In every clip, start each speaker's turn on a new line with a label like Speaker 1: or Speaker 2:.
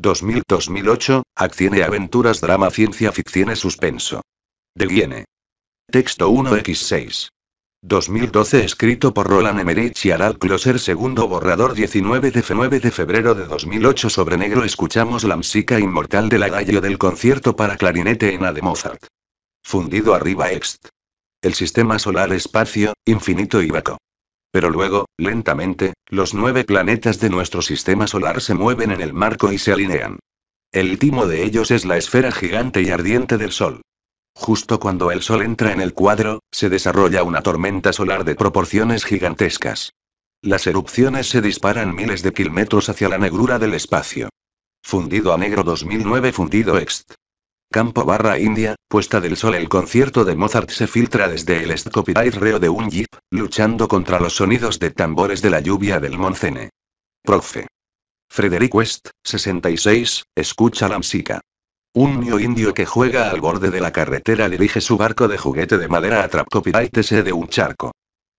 Speaker 1: 2000-2008, Acción y aventuras drama ciencia ficción y suspenso. De Texto 1x6. 2012 escrito por Roland Emmerich y Harald Closer segundo borrador 19 de, 9 de febrero de 2008 sobre negro escuchamos la música inmortal de la gallo del concierto para clarinete en A de Mozart. Fundido arriba ext. El sistema solar espacio, infinito y vaco. Pero luego, lentamente, los nueve planetas de nuestro sistema solar se mueven en el marco y se alinean. El último de ellos es la esfera gigante y ardiente del Sol. Justo cuando el Sol entra en el cuadro, se desarrolla una tormenta solar de proporciones gigantescas. Las erupciones se disparan miles de kilómetros hacia la negrura del espacio. Fundido a negro 2009 Fundido ext. Campo barra India, puesta del sol el concierto de Mozart se filtra desde el copyright reo de un jeep, luchando contra los sonidos de tambores de la lluvia del Moncene. Profe. Frederick West, 66, escucha la música. Un niño indio que juega al borde de la carretera dirige su barco de juguete de madera a trap de un charco.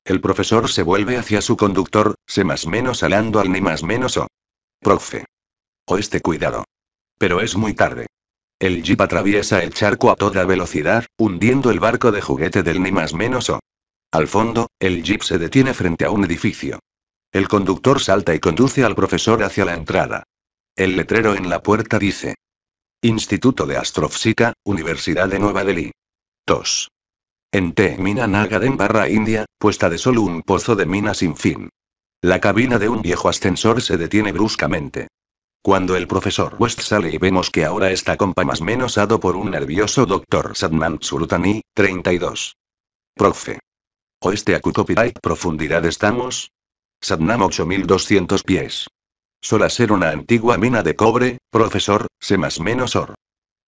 Speaker 1: El profesor se vuelve hacia su conductor, se más menos alando al ni más menos o. Profe. este cuidado. Pero es muy tarde. El jeep atraviesa el charco a toda velocidad, hundiendo el barco de juguete del ni más menos o. Al fondo, el jeep se detiene frente a un edificio. El conductor salta y conduce al profesor hacia la entrada. El letrero en la puerta dice: Instituto de Astrofísica, Universidad de Nueva Delhi. 2. En T. Mina Nagaden barra India, puesta de solo un pozo de mina sin fin. La cabina de un viejo ascensor se detiene bruscamente. Cuando el profesor West sale y vemos que ahora está compa más menos por un nervioso doctor Sadman Surutani, 32. Profe. Oeste a Kukopirai, profundidad estamos. Sadnam 8200 pies. Sola ser una antigua mina de cobre, profesor, se más menos or.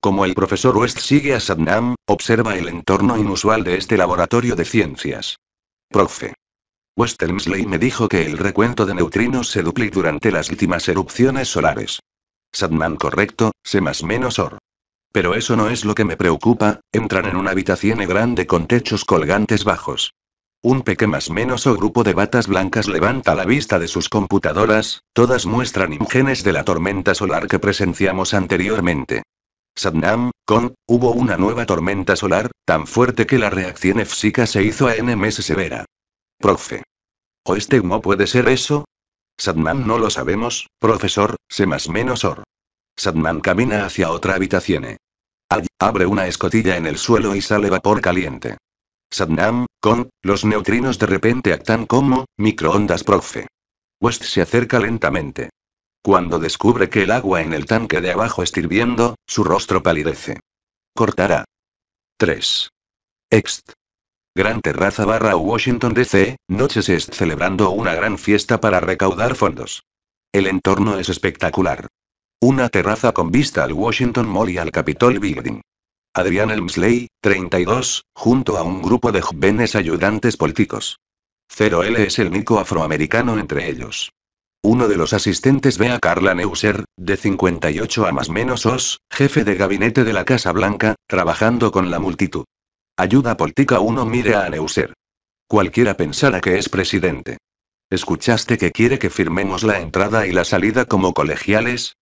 Speaker 1: Como el profesor West sigue a Sadnam, observa el entorno inusual de este laboratorio de ciencias. Profe. Westelmsley me dijo que el recuento de neutrinos se duplica durante las últimas erupciones solares. Sadman correcto, se más menos or. Pero eso no es lo que me preocupa, entran en una habitación grande con techos colgantes bajos. Un pequeño más menos o grupo de batas blancas levanta la vista de sus computadoras, todas muestran imágenes de la tormenta solar que presenciamos anteriormente. Sadnam, con, hubo una nueva tormenta solar, tan fuerte que la reacción física se hizo a NMS severa. Profe. ¿O este humo puede ser eso? Sadman no lo sabemos, profesor, sé más menos or. Sadman camina hacia otra habitación. Allí, abre una escotilla en el suelo y sale vapor caliente. Sadnam, con, los neutrinos de repente actan como, microondas profe. West se acerca lentamente. Cuando descubre que el agua en el tanque de abajo está hirviendo, su rostro palidece. Cortará. 3. Ext. Gran Terraza barra Washington DC, noches es celebrando una gran fiesta para recaudar fondos. El entorno es espectacular. Una terraza con vista al Washington Mall y al Capitol Building. Adrián Elmsley, 32, junto a un grupo de jóvenes ayudantes políticos. 0L es el único afroamericano entre ellos. Uno de los asistentes ve a Carla Neuser, de 58 a más menos os, jefe de gabinete de la Casa Blanca, trabajando con la multitud. Ayuda política 1 mire a Neuser. Cualquiera pensara que es presidente. ¿Escuchaste que quiere que firmemos la entrada y la salida como colegiales?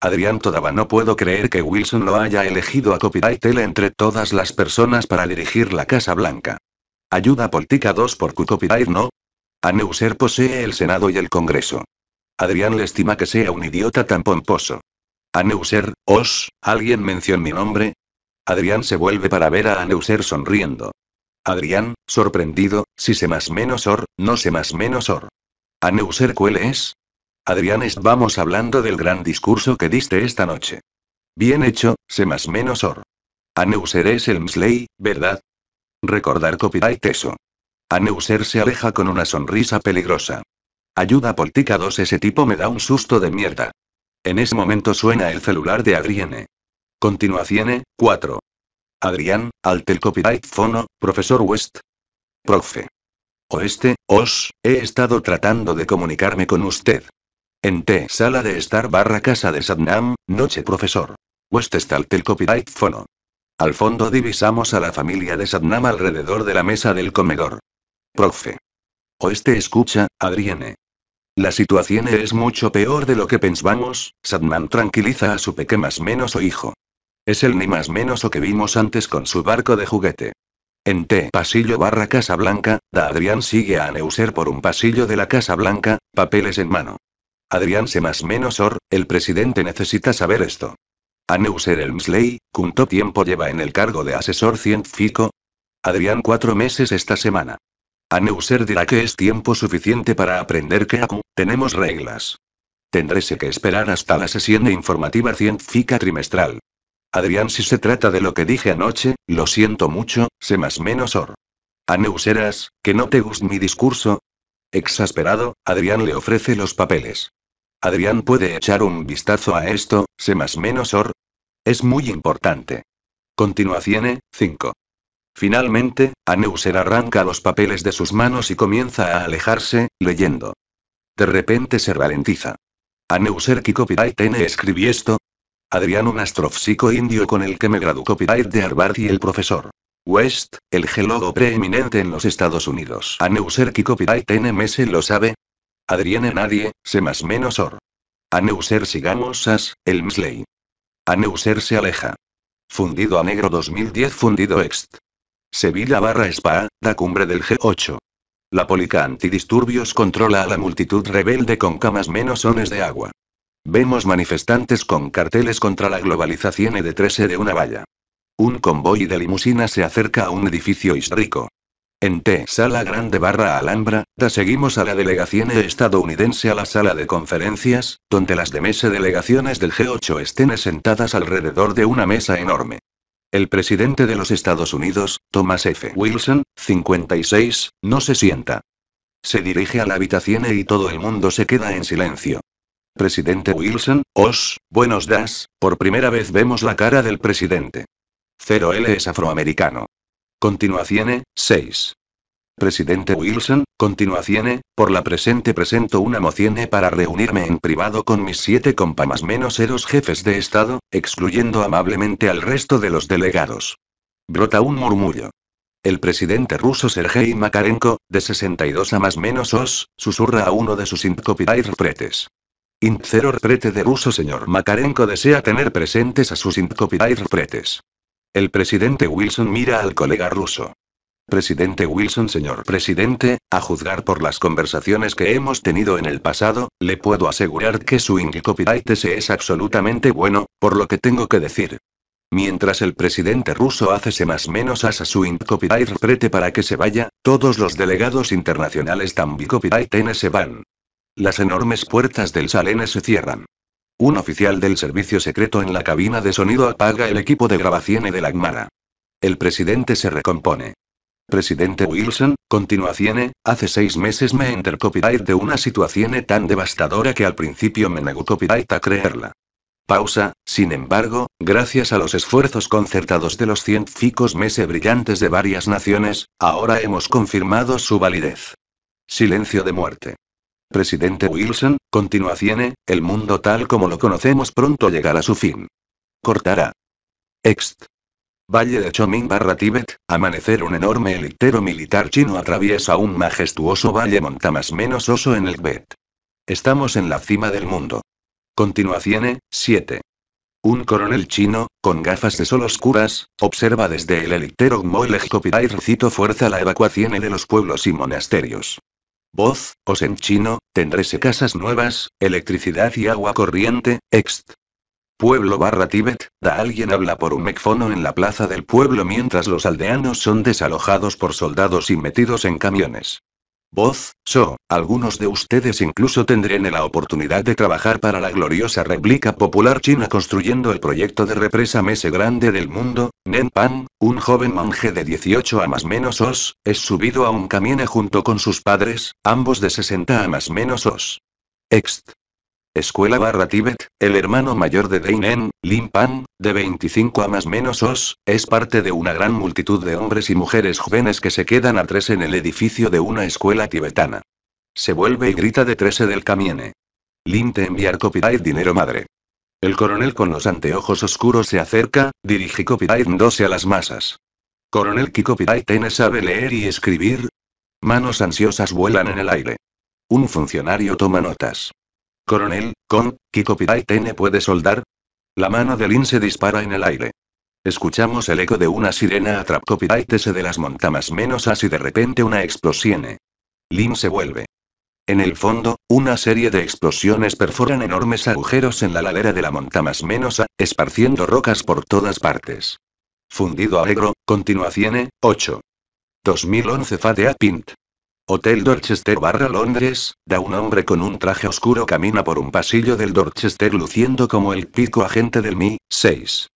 Speaker 1: Adrián todavía no puedo creer que Wilson lo haya elegido a Copyright Tele entre todas las personas para dirigir la Casa Blanca. Ayuda política 2 por copyright no. A Neuser posee el Senado y el Congreso. Adrián le estima que sea un idiota tan pomposo. A Neuser, os, alguien menciona mi nombre, Adrián se vuelve para ver a Aneuser sonriendo. Adrián, sorprendido, si se más menos or, no se más menos or. Aneuser cuál es? Adrián vamos hablando del gran discurso que diste esta noche. Bien hecho, se más menos or. Aneuser es el Msley, ¿verdad? Recordar copyright eso. Aneuser se aleja con una sonrisa peligrosa. Ayuda Poltica 2 ese tipo me da un susto de mierda. En ese momento suena el celular de adrián e, 4. Adrián, al copyright fono, profesor West. Profe. Oeste, os, he estado tratando de comunicarme con usted. En T. Sala de estar barra casa de Sadnam, noche profesor. West está al copyright fono. Al fondo divisamos a la familia de Sadnam alrededor de la mesa del comedor. Profe. Oeste escucha, Adriane. La situación es mucho peor de lo que pensábamos, Sadnam tranquiliza a su peque más menos o hijo. Es el ni más menos o que vimos antes con su barco de juguete. En T. Pasillo barra Casa Blanca, da Adrián sigue a Neuser por un pasillo de la Casa Blanca, papeles en mano. Adrián se más menos or, el presidente necesita saber esto. Aneuser Neuser Elmsley, ¿cuánto tiempo lleva en el cargo de asesor científico? Adrián cuatro meses esta semana. Aneuser Neuser dirá que es tiempo suficiente para aprender que tenemos reglas. Tendrése que esperar hasta la sesión de informativa científica trimestral. Adrián, si se trata de lo que dije anoche, lo siento mucho, sé más menos or. Aneuseras, que no te guste mi discurso. Exasperado, Adrián le ofrece los papeles. Adrián puede echar un vistazo a esto, sé más menos or. Es muy importante. Continuación 5. Finalmente, Aneuser arranca los papeles de sus manos y comienza a alejarse, leyendo. De repente se ralentiza. Aneuser Kiko tiene escribí esto, Adrián un astrofísico indio con el que me graduó copyright de Harvard y el profesor. West, el geólogo preeminente en los Estados Unidos. que copyright NMS lo sabe. Adrián nadie, se más menos or. Neuser sigamos as, el A se aleja. Fundido a negro 2010 Fundido ext. Sevilla barra Spa, la cumbre del G8. La polica antidisturbios controla a la multitud rebelde con camas menos de agua. Vemos manifestantes con carteles contra la globalización y 13 e de una valla. Un convoy de limusinas se acerca a un edificio histórico. En T. Sala Grande barra Alhambra, da seguimos a la delegación e estadounidense a la sala de conferencias, donde las de mesa delegaciones del G8 estén sentadas alrededor de una mesa enorme. El presidente de los Estados Unidos, Thomas F. Wilson, 56, no se sienta. Se dirige a la habitación e y todo el mundo se queda en silencio presidente Wilson, os, buenos días. por primera vez vemos la cara del presidente. 0L es afroamericano. Continuación 6. Presidente Wilson, continuación, por la presente presento una moción para reunirme en privado con mis siete más menos eros jefes de Estado, excluyendo amablemente al resto de los delegados. Brota un murmullo. El presidente ruso Sergei Makarenko, de 62 a más menos os, susurra a uno de sus pretes. Intzeror prete de ruso señor Makarenko desea tener presentes a sus copyright pretes. El presidente Wilson mira al colega ruso. Presidente Wilson, señor presidente, a juzgar por las conversaciones que hemos tenido en el pasado, le puedo asegurar que su incopyright es absolutamente bueno, por lo que tengo que decir. Mientras el presidente ruso hace más menos as a su incopyright prete para que se vaya, todos los delegados internacionales también tan se van. Las enormes puertas del salene se cierran. Un oficial del servicio secreto en la cabina de sonido apaga el equipo de grabación de la Agmara. El presidente se recompone. Presidente Wilson, continuación, hace seis meses me enter copyright de una situación tan devastadora que al principio me negó a creerla. Pausa, sin embargo, gracias a los esfuerzos concertados de los científicos mese brillantes de varias naciones, ahora hemos confirmado su validez. Silencio de muerte. Presidente Wilson, continuación, el mundo tal como lo conocemos pronto llegará a su fin. Cortará. Ext. Valle de Chomín barra Tíbet, amanecer un enorme elitero militar chino atraviesa un majestuoso valle montamas menos oso en el Tibet. Estamos en la cima del mundo. Continuación 7. Un coronel chino, con gafas de sol oscuras, observa desde el helicóptero y recito fuerza la evacuación de los pueblos y monasterios. Voz, os en chino, tendrése casas nuevas, electricidad y agua corriente, ext. Pueblo barra Tíbet, da alguien habla por un mecfono en la plaza del pueblo mientras los aldeanos son desalojados por soldados y metidos en camiones. Voz, so, algunos de ustedes incluso tendrán la oportunidad de trabajar para la gloriosa República Popular China construyendo el proyecto de represa mese grande del mundo, Nen Pan, un joven monje de 18 a más menos os, es subido a un camión junto con sus padres, ambos de 60 a más menos os. Ext. Escuela barra Tíbet, el hermano mayor de Deinen, Pan, de 25 a más menos os, es parte de una gran multitud de hombres y mujeres jóvenes que se quedan a tres en el edificio de una escuela tibetana. Se vuelve y grita de trece del camiene. Lin te enviar copyright dinero madre. El coronel con los anteojos oscuros se acerca, dirige copyright 12 a las masas. Coronel Kiko tiene sabe leer y escribir. Manos ansiosas vuelan en el aire. Un funcionario toma notas. Coronel, con, copyright N puede soldar. La mano de Lin se dispara en el aire. Escuchamos el eco de una sirena copyright S de las montamas menos y de repente una explosión. Lin se vuelve. En el fondo, una serie de explosiones perforan enormes agujeros en la ladera de la montamas menos a, esparciendo rocas por todas partes. Fundido a negro, continuación 8. 2011 Fade a Pint. Hotel Dorchester barra Londres, da un hombre con un traje oscuro camina por un pasillo del Dorchester luciendo como el pico agente del Mi, 6.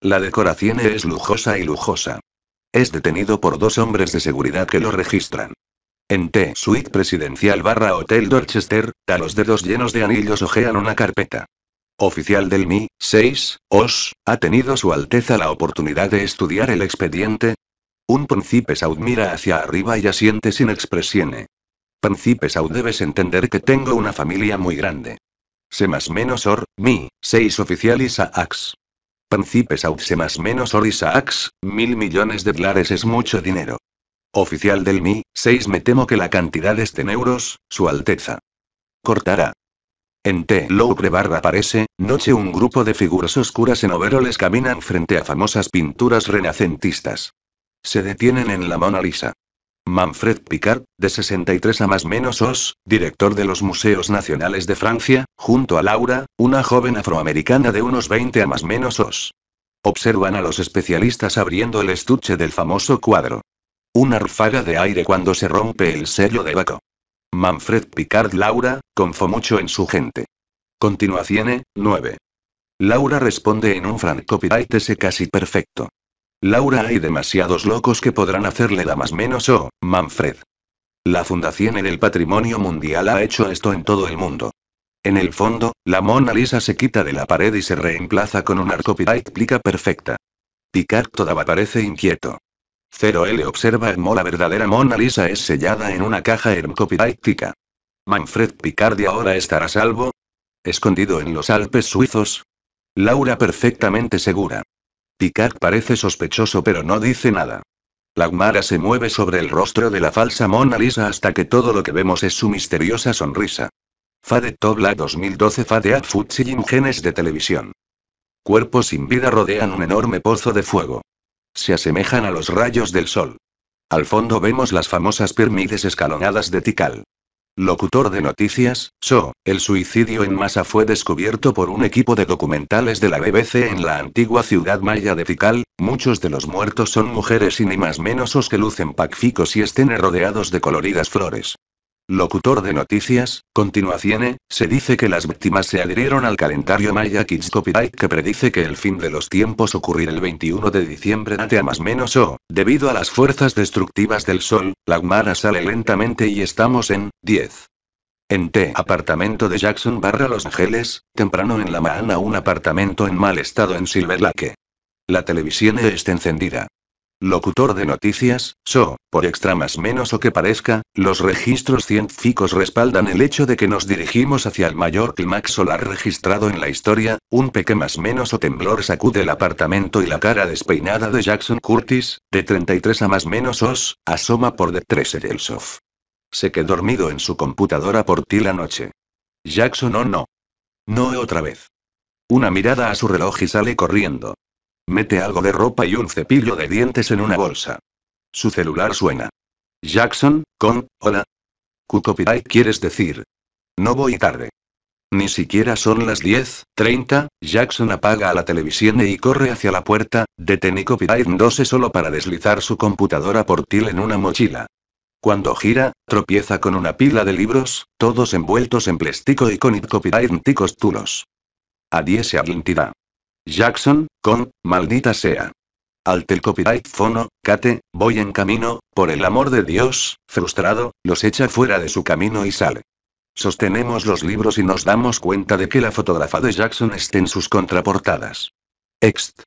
Speaker 1: La decoración es lujosa y lujosa. Es detenido por dos hombres de seguridad que lo registran. En T Suite Presidencial barra Hotel Dorchester, da los dedos llenos de anillos ojean una carpeta. Oficial del MI, 6, OS, ha tenido Su Alteza la oportunidad de estudiar el expediente, un príncipe Saud mira hacia arriba y asiente sin expresión. Príncipe Saud debes entender que tengo una familia muy grande. Se más menos or, mi, seis oficial Isaacs. Príncipe Saud se más menos or Isaacs, mil millones de dólares es mucho dinero. Oficial del mi, seis me temo que la cantidad es en euros, su alteza. Cortará. En T. Louvre barra aparece, noche un grupo de figuras oscuras en overoles caminan frente a famosas pinturas renacentistas se detienen en la Mona Lisa. Manfred Picard, de 63 a más menos os, director de los Museos Nacionales de Francia, junto a Laura, una joven afroamericana de unos 20 a más menos os. Observan a los especialistas abriendo el estuche del famoso cuadro. Una rufaga de aire cuando se rompe el sello de Baco. Manfred Picard Laura, confó mucho en su gente. Continuación 9. Laura responde en un francopiraitese casi perfecto. Laura, hay demasiados locos que podrán hacerle más menos o, oh, Manfred. La Fundación en el Patrimonio Mundial ha hecho esto en todo el mundo. En el fondo, la Mona Lisa se quita de la pared y se reemplaza con una arcopirite perfecta. Picard todavía parece inquieto. 0L observa mo la verdadera Mona Lisa es sellada en una caja hermcopiraitica. Manfred y ahora estará salvo. Escondido en los Alpes suizos. Laura perfectamente segura. Picard parece sospechoso pero no dice nada. La se mueve sobre el rostro de la falsa Mona Lisa hasta que todo lo que vemos es su misteriosa sonrisa. Fade Tobla 2012 Fade Futsi Futsijin Genes de televisión. Cuerpos sin vida rodean un enorme pozo de fuego. Se asemejan a los rayos del sol. Al fondo vemos las famosas pirámides escalonadas de Tikal. Locutor de noticias, So, el suicidio en masa fue descubierto por un equipo de documentales de la BBC en la antigua ciudad maya de Tikal, muchos de los muertos son mujeres y ni más menosos que lucen pacficos y estén rodeados de coloridas flores. Locutor de noticias, continuación, eh, se dice que las víctimas se adhirieron al calendario Maya Kids Copyright que predice que el fin de los tiempos ocurrirá el 21 de diciembre date a más menos o, debido a las fuerzas destructivas del sol, la humana sale lentamente y estamos en, 10. En T. Apartamento de Jackson barra Los Ángeles, temprano en la mañana un apartamento en mal estado en Silver Lake. La televisión eh, está encendida. Locutor de noticias, SO, por extra más menos o que parezca, los registros científicos respaldan el hecho de que nos dirigimos hacia el mayor clímax solar registrado en la historia, un peque más menos o temblor sacude el apartamento y la cara despeinada de Jackson Curtis, de 33 a más menos os, asoma por detrás del sof. Se quedó dormido en su computadora por ti la noche. Jackson o oh no. No otra vez. Una mirada a su reloj y sale corriendo. Mete algo de ropa y un cepillo de dientes en una bolsa. Su celular suena. Jackson, con, hola. copyright quieres decir. No voy tarde. Ni siquiera son las 10.30, Jackson apaga la televisión y corre hacia la puerta, detiene Copyright 12 solo para deslizar su computadora portil en una mochila. Cuando gira, tropieza con una pila de libros, todos envueltos en plástico y con copyright ticos tulos. a identidad. Jackson, con, maldita sea. al el copyright fono, Kate, voy en camino, por el amor de Dios, frustrado, los echa fuera de su camino y sale. Sostenemos los libros y nos damos cuenta de que la fotógrafa de Jackson está en sus contraportadas. Ext.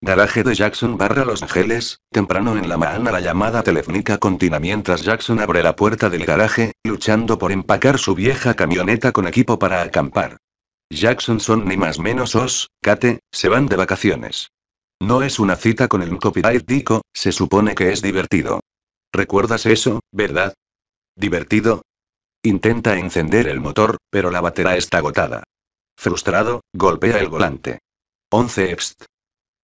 Speaker 1: Garaje de Jackson barra Los Ángeles, temprano en la mañana la llamada telefónica continúa mientras Jackson abre la puerta del garaje, luchando por empacar su vieja camioneta con equipo para acampar. Jackson son ni más menos os, Kate, se van de vacaciones. No es una cita con el copyright Dico, se supone que es divertido. ¿Recuerdas eso, verdad? ¿Divertido? Intenta encender el motor, pero la batería está agotada. Frustrado, golpea el volante. 11 Epst.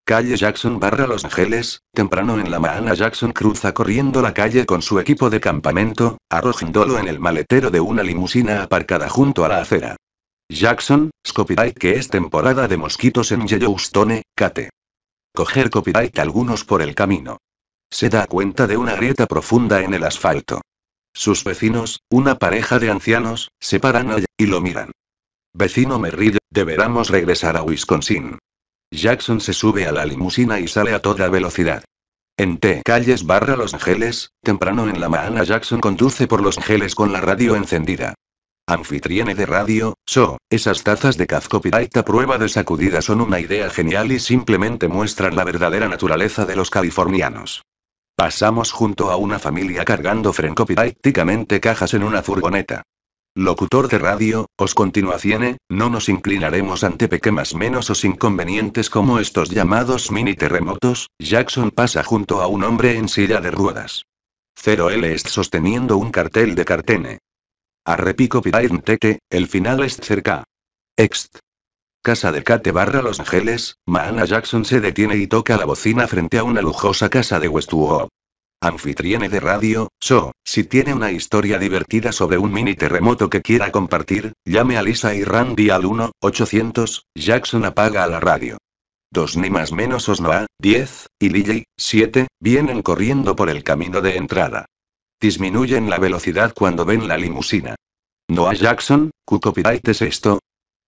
Speaker 1: Calle Jackson barra Los Ángeles, temprano en la mañana Jackson cruza corriendo la calle con su equipo de campamento, arrojándolo en el maletero de una limusina aparcada junto a la acera. Jackson, copyright que es temporada de mosquitos en Yellowstone, Kate. Coger copyright algunos por el camino. Se da cuenta de una grieta profunda en el asfalto. Sus vecinos, una pareja de ancianos, se paran allá y lo miran. Vecino Merrill, deberamos regresar a Wisconsin. Jackson se sube a la limusina y sale a toda velocidad. En T calles barra Los Ángeles, temprano en la mañana Jackson conduce por Los Ángeles con la radio encendida. Anfitriene de radio, so, esas tazas de copyright a prueba de sacudida son una idea genial y simplemente muestran la verdadera naturaleza de los californianos. Pasamos junto a una familia cargando frencopidácticamente cajas en una furgoneta. Locutor de radio, os continuaciene, no nos inclinaremos ante pequeñas menos os inconvenientes como estos llamados mini terremotos, Jackson pasa junto a un hombre en silla de ruedas. 0L es sosteniendo un cartel de cartene. Arrepico Tete, el final es cerca. Ext. Casa de Kate barra Los Ángeles, Maana Jackson se detiene y toca la bocina frente a una lujosa casa de Westwood. Anfitriene de radio, so, si tiene una historia divertida sobre un mini terremoto que quiera compartir, llame a Lisa y Randy al 1-800, Jackson apaga la radio. Dos ni más menos Osnoa, 10, y Lily, 7, vienen corriendo por el camino de entrada. Disminuyen la velocidad cuando ven la limusina. Noah Jackson, ¿cu copyright es esto?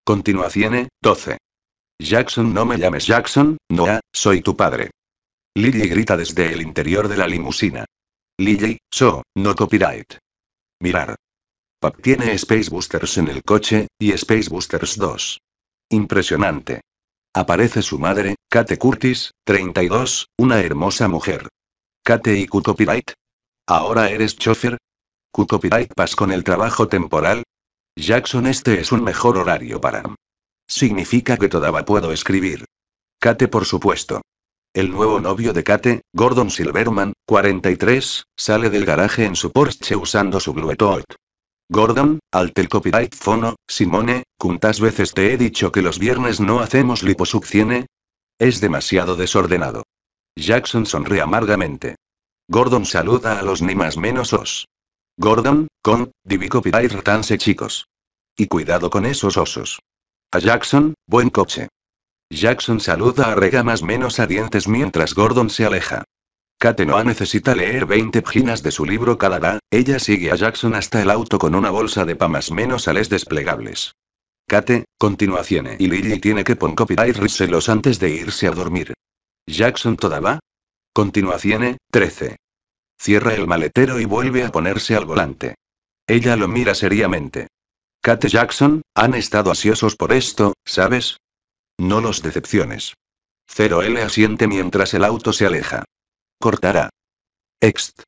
Speaker 1: Continuación 12. Jackson, no me llames Jackson, Noah, soy tu padre. Lily grita desde el interior de la limusina. Lily, so, no copyright. Mirar. Pap tiene Space Boosters en el coche, y Space Boosters 2. Impresionante. Aparece su madre, Kate Curtis, 32, una hermosa mujer. Kate y Q copyright, ¿Ahora eres chofer? ¿Copyright pas con el trabajo temporal? Jackson, este es un mejor horario para. Significa que todavía puedo escribir. Kate, por supuesto. El nuevo novio de Kate, Gordon Silverman, 43, sale del garaje en su Porsche usando su Bluetooth. Gordon, al copyright fono, Simone, ¿cuántas veces te he dicho que los viernes no hacemos liposuccione? Es demasiado desordenado. Jackson sonríe amargamente. Gordon saluda a los ni más menos os. Gordon, con, Copyright, irtanse chicos. Y cuidado con esos osos. A Jackson, buen coche. Jackson saluda a Rega más menos a dientes mientras Gordon se aleja. Kate no necesita leer 20 páginas de su libro cada ella sigue a Jackson hasta el auto con una bolsa de pamas menos les desplegables. Kate, continuación y Lily tiene que pon riselos antes de irse a dormir. Jackson todavía. va. Continuación, 13. Cierra el maletero y vuelve a ponerse al volante. Ella lo mira seriamente. Kate Jackson, han estado ansiosos por esto, ¿sabes? No los decepciones. 0L asiente mientras el auto se aleja. Cortará. Ext.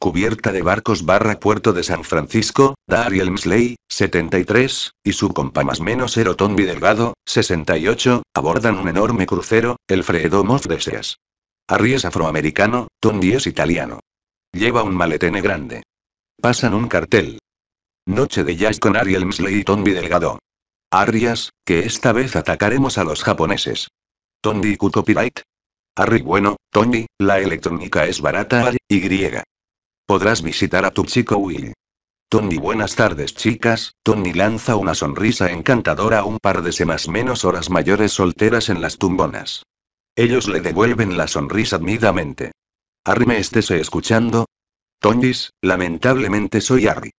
Speaker 1: Cubierta de barcos barra Puerto de San Francisco, Dariel Msley, 73, y su compa más menos Erotombi Delgado, 68, abordan un enorme crucero, el Fredo Mofreseas. Arries afroamericano, Tony es italiano. Lleva un maletene grande. Pasan un cartel. Noche de jazz con Ariel Msley y Tombi Delgado. Arias, que esta vez atacaremos a los japoneses. Tombi copyright. Harry bueno, Tony la electrónica es barata y griega. Podrás visitar a tu chico Will. Tony buenas tardes chicas, Tony lanza una sonrisa encantadora a un par de semanas menos horas mayores solteras en las tumbonas. Ellos le devuelven la sonrisa admidamente. Harry me estés escuchando? Tondis, lamentablemente soy Harry.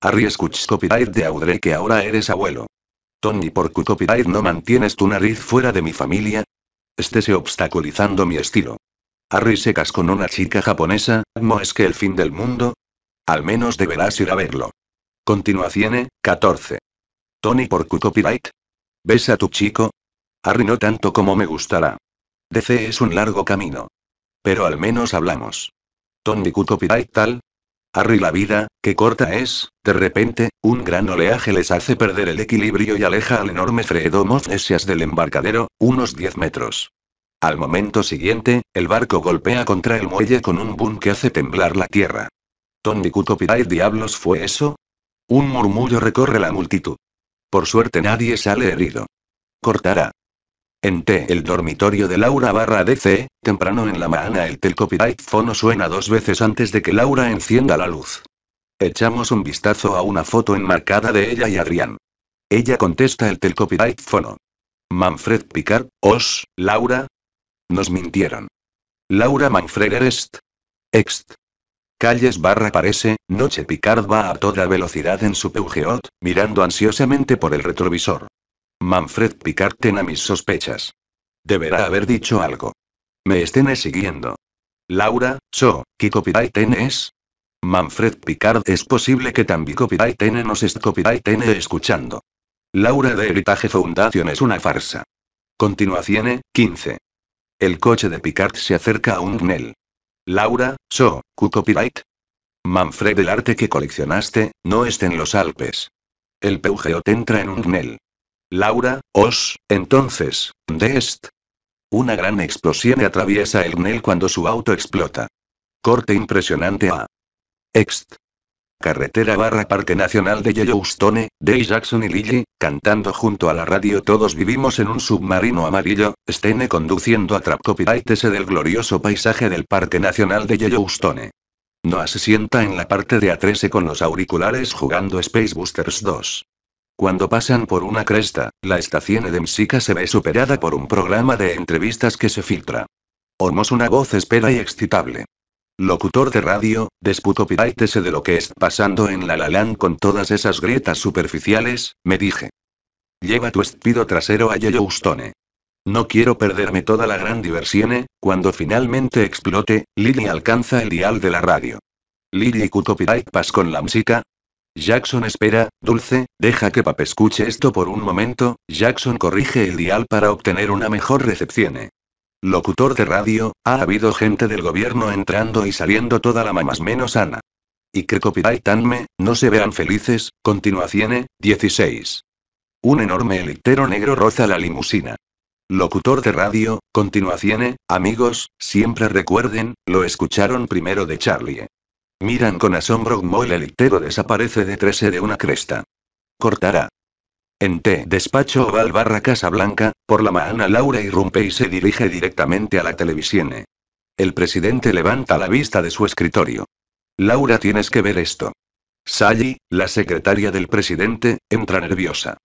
Speaker 1: Harry escuch copyright de Audrey que ahora eres abuelo. Tony, por qué copyright no mantienes tu nariz fuera de mi familia. Estése obstaculizando mi estilo. Harry secas con una chica japonesa, ¿no es que el fin del mundo? Al menos deberás ir a verlo. Continuación, 14. Tony por qué copyright. ¿Ves a tu chico? Harry no tanto como me gustará. DC es un largo camino. Pero al menos hablamos. Ton pide tal. Harry la vida, que corta es, de repente, un gran oleaje les hace perder el equilibrio y aleja al enorme Fredo Mofesias del embarcadero, unos 10 metros. Al momento siguiente, el barco golpea contra el muelle con un boom que hace temblar la tierra. Ton Copyright diablos fue eso? Un murmullo recorre la multitud. Por suerte nadie sale herido. Cortará. En T, el dormitorio de Laura barra DC, temprano en la mañana el telcopyrightfono suena dos veces antes de que Laura encienda la luz. Echamos un vistazo a una foto enmarcada de ella y Adrián. Ella contesta el telcopyrightfono. Manfred Picard, os, Laura. Nos mintieron. Laura Manfred Erest. Ext. Calles barra parece, noche Picard va a toda velocidad en su Peugeot, mirando ansiosamente por el retrovisor. Manfred Picard a mis sospechas. Deberá haber dicho algo. Me estén siguiendo. Laura, so, ¿qué copyright es? Manfred Picard es posible que también copyrighten nos copyright tiene escuchando. Laura de Heritage Foundation es una farsa. Continuación 15. El coche de Picard se acerca a un gnel. Laura, so, ¿qué copyright? Manfred, el arte que coleccionaste, no está en los Alpes. El Peugeot entra en un gnel. Laura, os, entonces, ¿de est? Una gran explosión atraviesa el NEL cuando su auto explota. Corte impresionante a. Ext. Carretera barra Parque Nacional de Yellowstone, Dave Jackson y Lily, cantando junto a la radio Todos vivimos en un submarino amarillo, Stene conduciendo a ese del glorioso paisaje del Parque Nacional de Yellowstone. Noah se sienta en la parte de A13 con los auriculares jugando Space Boosters 2. Cuando pasan por una cresta, la estación edemsica se ve superada por un programa de entrevistas que se filtra. Hormos, una voz espera y excitable. Locutor de radio, piráitese de lo que es pasando en la Lalán con todas esas grietas superficiales, me dije. Lleva tu espido trasero a Yellowstone. No quiero perderme toda la gran diversión, ¿eh? cuando finalmente explote, Lily alcanza el dial de la radio. Lily Kutopiraik pas con la música, Jackson espera, Dulce, deja que Pap escuche esto por un momento, Jackson corrige el dial para obtener una mejor recepción. Locutor de radio, ha habido gente del gobierno entrando y saliendo toda la mamás menos Ana. Y que copyrightanme, no se vean felices, continuación, 16. Un enorme elictero negro roza la limusina. Locutor de radio, continuación, amigos, siempre recuerden, lo escucharon primero de Charlie. Miran con asombro cómo el elitero desaparece de detrás e de una cresta. Cortará. En T. Despacho Oval barra Casa Blanca, por la mañana Laura irrumpe y se dirige directamente a la televisión. El presidente levanta la vista de su escritorio. Laura tienes que ver esto. Sally, la secretaria del presidente, entra nerviosa.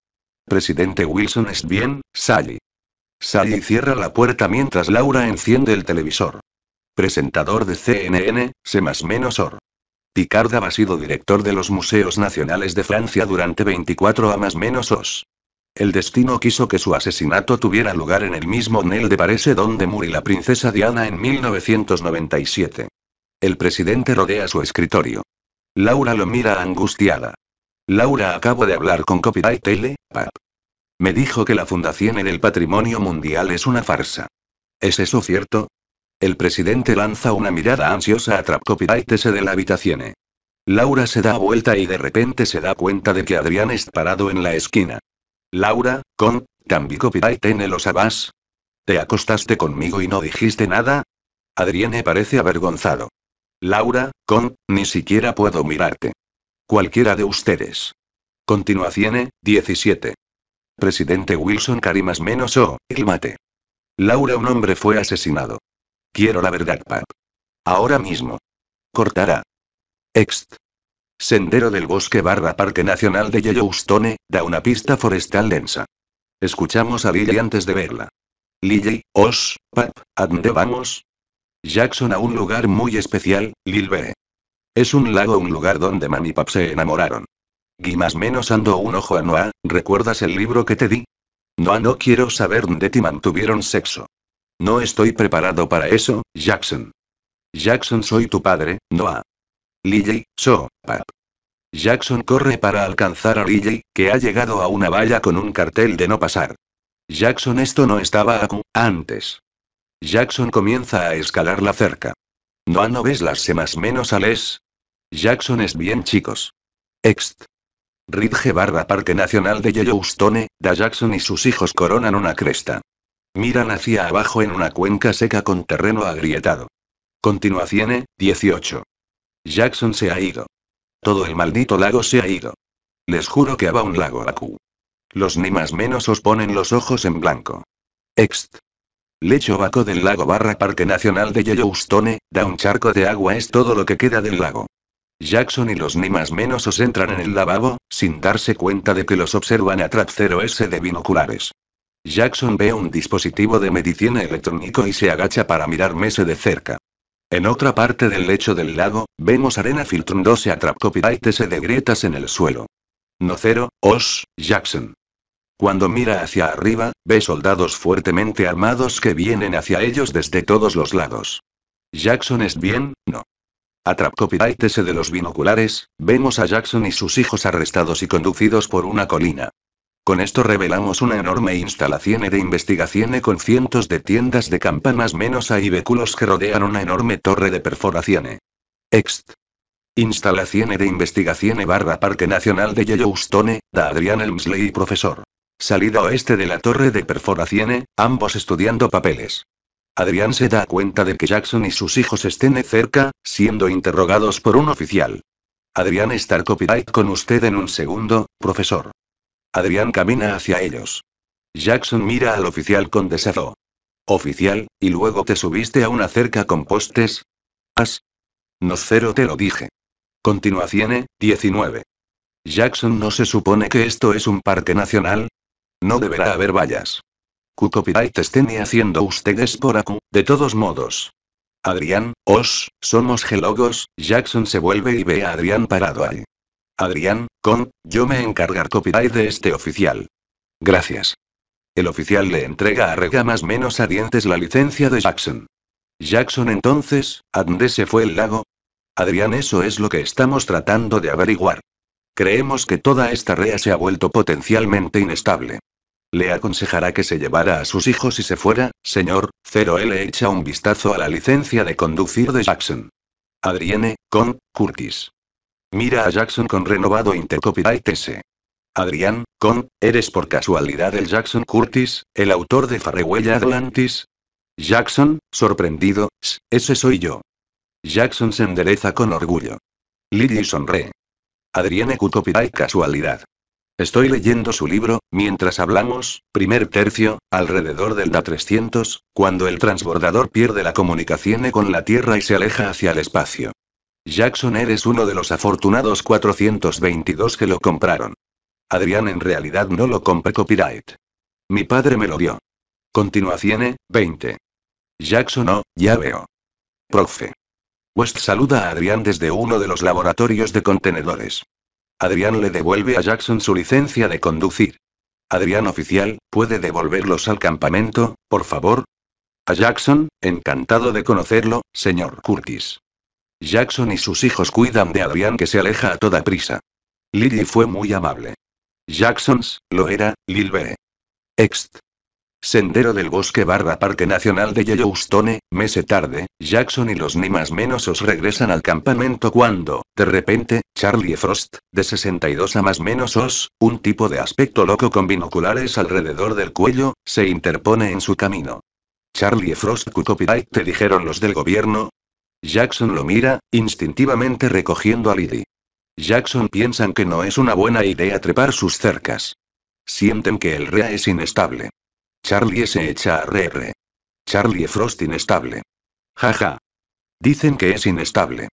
Speaker 1: Presidente Wilson, ¿es bien, Sally? Sally cierra la puerta mientras Laura enciende el televisor presentador de CNN, se más menos or. Picard ha sido director de los Museos Nacionales de Francia durante 24 a más menos os. El destino quiso que su asesinato tuviera lugar en el mismo Nel de Parece donde murió la princesa Diana en 1997. El presidente rodea su escritorio. Laura lo mira angustiada. Laura acabo de hablar con Copyright Tele, pap. Me dijo que la Fundación en el Patrimonio Mundial es una farsa. ¿Es eso cierto? El presidente lanza una mirada ansiosa a se de la habitación. E. Laura se da vuelta y de repente se da cuenta de que Adrián está parado en la esquina. Laura, con, en lo sabás. ¿Te acostaste conmigo y no dijiste nada? me parece avergonzado. Laura, con, ni siquiera puedo mirarte. Cualquiera de ustedes. Continuación, 17. E, presidente Wilson Karimas menos o, el Laura un hombre fue asesinado. Quiero la verdad, Pap. Ahora mismo. Cortará. Ext. Sendero del bosque barra Parque Nacional de Yellowstone, da una pista forestal densa. Escuchamos a Lily antes de verla. Lily, Os, Pap, ¿a dónde vamos? Jackson a un lugar muy especial, Lil B. Es un lago, un lugar donde Mam y Pap se enamoraron. Gui más menos ando un ojo a Noah, ¿recuerdas el libro que te di? Noah no quiero saber dónde ti mantuvieron sexo. No estoy preparado para eso, Jackson. Jackson, soy tu padre, Noah. Lily, so, pap. Jackson corre para alcanzar a Lily, que ha llegado a una valla con un cartel de no pasar. Jackson, esto no estaba antes. Jackson comienza a escalar la cerca. Noah, ¿no ves las semas menos ales? Jackson es bien chicos. Ext. Ridge barra Parque Nacional de Yellowstone, Da Jackson y sus hijos coronan una cresta. Miran hacia abajo en una cuenca seca con terreno agrietado. Continuación, 18. Jackson se ha ido. Todo el maldito lago se ha ido. Les juro que va un lago q Los ni más menos os ponen los ojos en blanco. Ext. Lecho Baco del lago barra Parque Nacional de Yellowstone, da un charco de agua es todo lo que queda del lago. Jackson y los ni más menos os entran en el lavabo, sin darse cuenta de que los observan a trap 0S de binoculares. Jackson ve un dispositivo de medicina electrónico y se agacha para mirar Mese de cerca. En otra parte del lecho del lago, vemos arena filtrándose a trapcopiráitese de grietas en el suelo. No cero, Os, Jackson. Cuando mira hacia arriba, ve soldados fuertemente armados que vienen hacia ellos desde todos los lados. Jackson es bien, no. A de los binoculares, vemos a Jackson y sus hijos arrestados y conducidos por una colina. Con esto revelamos una enorme instalación de investigación con cientos de tiendas de campanas menos hay vehículos que rodean una enorme torre de perforación. Ext. Instalación de investigación barra Parque Nacional de Yellowstone, da Adrián Elmsley profesor. Salida oeste de la torre de perforación, ambos estudiando papeles. Adrián se da cuenta de que Jackson y sus hijos estén cerca, siendo interrogados por un oficial. Adrián estar copyright con usted en un segundo, profesor. Adrián camina hacia ellos. Jackson mira al oficial con desazón. Oficial, y luego te subiste a una cerca con postes. As. No cero te lo dije. Continuación, 19. Eh, Jackson no se supone que esto es un parque nacional. No deberá haber vallas. Cu copyright estén haciendo ustedes por acu, de todos modos. Adrián, os, somos gelogos, Jackson se vuelve y ve a Adrián parado ahí. Adrián, con, yo me encargar copyright de este oficial. Gracias. El oficial le entrega a Rega más menos a dientes la licencia de Jackson. Jackson entonces, ¿a dónde se fue el lago? Adrián, eso es lo que estamos tratando de averiguar. Creemos que toda esta rea se ha vuelto potencialmente inestable. Le aconsejará que se llevara a sus hijos y se fuera, señor, cero l echa un vistazo a la licencia de conducir de Jackson. Adrienne, con, Curtis. Mira a Jackson con renovado intercopyright S. Adrián, con, ¿eres por casualidad el Jackson Curtis, el autor de Farewell Atlantis? Jackson, sorprendido, ese soy yo. Jackson se endereza con orgullo. Lily sonre Adrián Q. casualidad. Estoy leyendo su libro, mientras hablamos, primer tercio, alrededor del DA 300, cuando el transbordador pierde la comunicación con la Tierra y se aleja hacia el espacio. Jackson, eres uno de los afortunados 422 que lo compraron. Adrián en realidad no lo compré copyright. Mi padre me lo dio. Continuación 20. Jackson, oh, ya veo. Profe. West saluda a Adrián desde uno de los laboratorios de contenedores. Adrián le devuelve a Jackson su licencia de conducir. Adrián oficial, ¿puede devolverlos al campamento, por favor? A Jackson, encantado de conocerlo, señor Curtis. Jackson y sus hijos cuidan de Adrián que se aleja a toda prisa. Lily fue muy amable. Jacksons, lo era, Lil B. Ext. Sendero del Bosque barra Parque Nacional de Yellowstone, Mese tarde, Jackson y los ni más menos os regresan al campamento cuando, de repente, Charlie Frost, de 62 a más menos os, un tipo de aspecto loco con binoculares alrededor del cuello, se interpone en su camino. Charlie Frost Copyright te dijeron los del gobierno, Jackson lo mira, instintivamente recogiendo a Liddy. Jackson piensan que no es una buena idea trepar sus cercas. Sienten que el REA es inestable. Charlie se echa a re, Charlie Frost inestable. Jaja. Ja. Dicen que es inestable.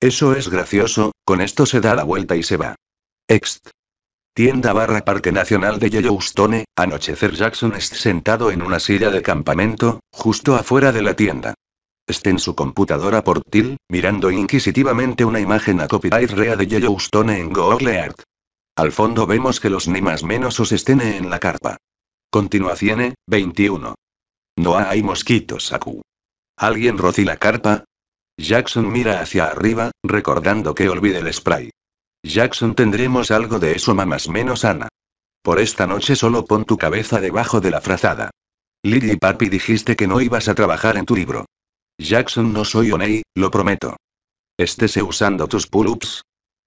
Speaker 1: Eso es gracioso, con esto se da la vuelta y se va. Ext. Tienda barra Parque Nacional de Yellowstone, anochecer Jackson es sentado en una silla de campamento, justo afuera de la tienda. Esté en su computadora portátil, mirando inquisitivamente una imagen a copyright rea de Yellowstone en Google Earth. Al fondo vemos que los ni más menos os estén en la carpa. Continuación, 21. Eh, no hay mosquitos, Aku. ¿Alguien rocí la carpa? Jackson mira hacia arriba, recordando que olvide el spray. Jackson tendremos algo de eso mamás menos Ana. Por esta noche solo pon tu cabeza debajo de la frazada. Lily papi dijiste que no ibas a trabajar en tu libro. Jackson no soy Oney, lo prometo. Estés usando tus pull-ups.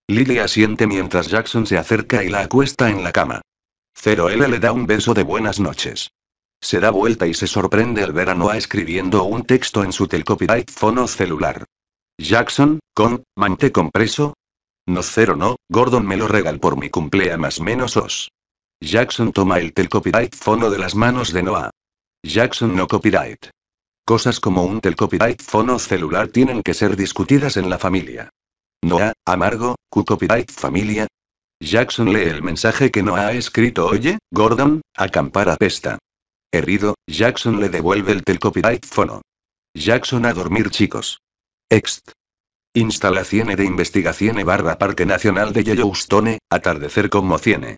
Speaker 1: Lily asiente mientras Jackson se acerca y la acuesta en la cama. Cero L le da un beso de buenas noches. Se da vuelta y se sorprende al ver a Noah escribiendo un texto en su telcopyright fono celular. Jackson, con, mante compreso. No cero no, Gordon me lo regal por mi cumplea más menos os. Jackson toma el telcopyright fono de las manos de Noah. Jackson no copyright. Cosas como un telcopyright celular tienen que ser discutidas en la familia. Noah, amargo, ¿cu copyright familia. Jackson lee el mensaje que Noah ha escrito. Oye, Gordon, acampar apesta. Herido, Jackson le devuelve el telcopyright Jackson a dormir chicos. Ext. Instalaciones de investigación barra Parque Nacional de Yellowstone, atardecer conmociene.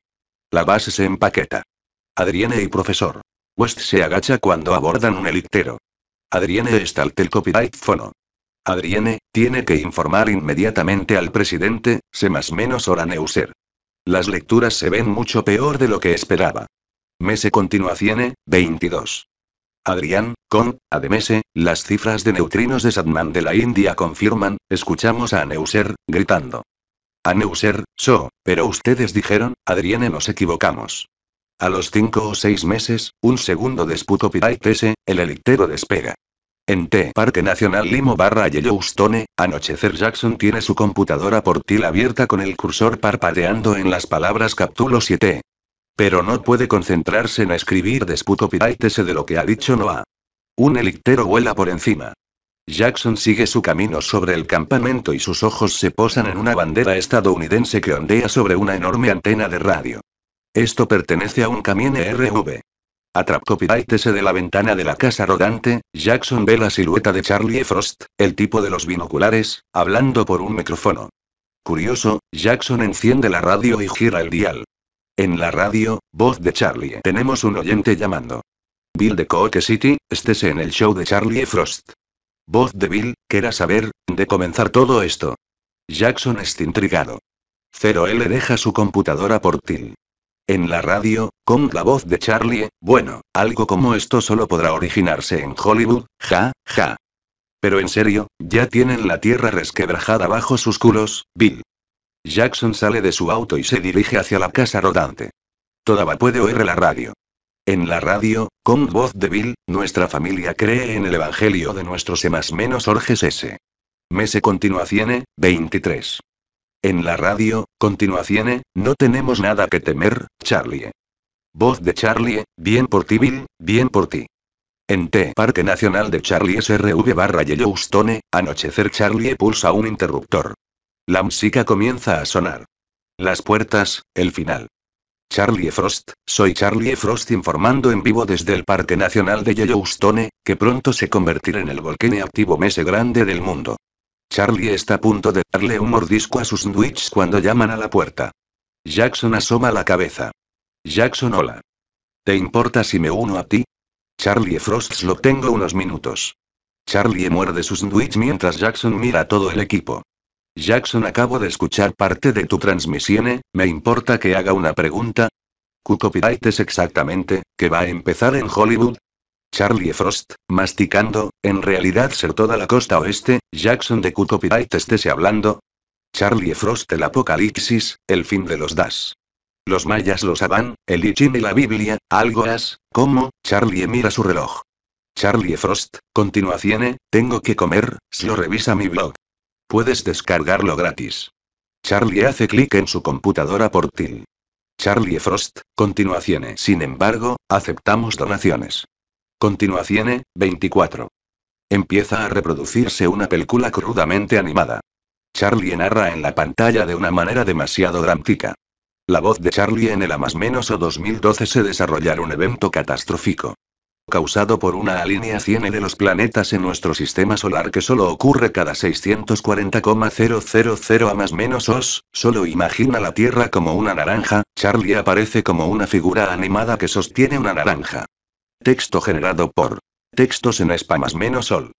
Speaker 1: La base se empaqueta. Adriene y profesor. West se agacha cuando abordan un helicóptero está al copyright Fono. Adriene, tiene que informar inmediatamente al presidente, se más menos hora Neuser. Las lecturas se ven mucho peor de lo que esperaba. Mese continuación, 22. Adrián, con, ademese, las cifras de neutrinos de Sadman de la India confirman, escuchamos a Neuser, gritando. A Neuser, so, pero ustedes dijeron, Adriene nos equivocamos. A los cinco o seis meses, un segundo desputo copyright S, el elictero despega. En T. Parque Nacional Limo barra Yellowstone, Anochecer Jackson tiene su computadora portil abierta con el cursor parpadeando en las palabras captulo 7. Pero no puede concentrarse en escribir desputo piráitese de lo que ha dicho Noah. Un helicóptero vuela por encima. Jackson sigue su camino sobre el campamento y sus ojos se posan en una bandera estadounidense que ondea sobre una enorme antena de radio. Esto pertenece a un camión RV copyright se de la ventana de la casa rodante, Jackson ve la silueta de Charlie e. Frost, el tipo de los binoculares, hablando por un micrófono. Curioso, Jackson enciende la radio y gira el dial. En la radio, voz de Charlie. E. Tenemos un oyente llamando. Bill de Coke City, estés en el show de Charlie e. Frost. Voz de Bill, quiera saber, de comenzar todo esto. Jackson está intrigado. 0 L deja su computadora por Till. En la radio, con la voz de Charlie, bueno, algo como esto solo podrá originarse en Hollywood, ja, ja. Pero en serio, ya tienen la tierra resquebrajada bajo sus culos, Bill. Jackson sale de su auto y se dirige hacia la casa rodante. Todavía puede oír la radio. En la radio, con voz de Bill, nuestra familia cree en el evangelio de nuestros más menos orges S. Mese continuación, 23. En la radio, continuación, no tenemos nada que temer, Charlie. Voz de Charlie, bien por ti Bill, bien por ti. En T. Parque Nacional de Charlie SRV barra Yellowstone, anochecer Charlie pulsa un interruptor. La música comienza a sonar. Las puertas, el final. Charlie Frost, soy Charlie Frost informando en vivo desde el Parque Nacional de Yellowstone, que pronto se convertirá en el volcán activo más grande del mundo. Charlie está a punto de darle un mordisco a sus sandwich cuando llaman a la puerta. Jackson asoma la cabeza. Jackson, hola. ¿Te importa si me uno a ti? Charlie Frost lo tengo unos minutos. Charlie muerde su sandwich mientras Jackson mira a todo el equipo. Jackson, acabo de escuchar parte de tu transmisión, ¿eh? ¿me importa que haga una pregunta? ¿Cu copyright es exactamente, que va a empezar en Hollywood? Charlie Frost, masticando, en realidad ser toda la costa oeste, Jackson de Copyright estése hablando. Charlie Frost el apocalipsis, el fin de los das. Los mayas lo saban, el ICHIN y la Biblia, algo as, como, Charlie mira su reloj. Charlie Frost, continuación, tengo que comer, si lo revisa mi blog. Puedes descargarlo gratis. Charlie hace clic en su computadora portil. Charlie Frost, continuación. Sin embargo, aceptamos donaciones. Continuación 24. Eh, Empieza a reproducirse una película crudamente animada. Charlie narra en la pantalla de una manera demasiado dramática. La voz de Charlie en el A más menos o 2012 se desarrollará un evento catastrófico. Causado por una alineación de los planetas en nuestro sistema solar que solo ocurre cada 640,000 a más menos os, solo imagina la Tierra como una naranja, Charlie aparece como una figura animada que sostiene una naranja. Texto generado por textos en espamas menos sol.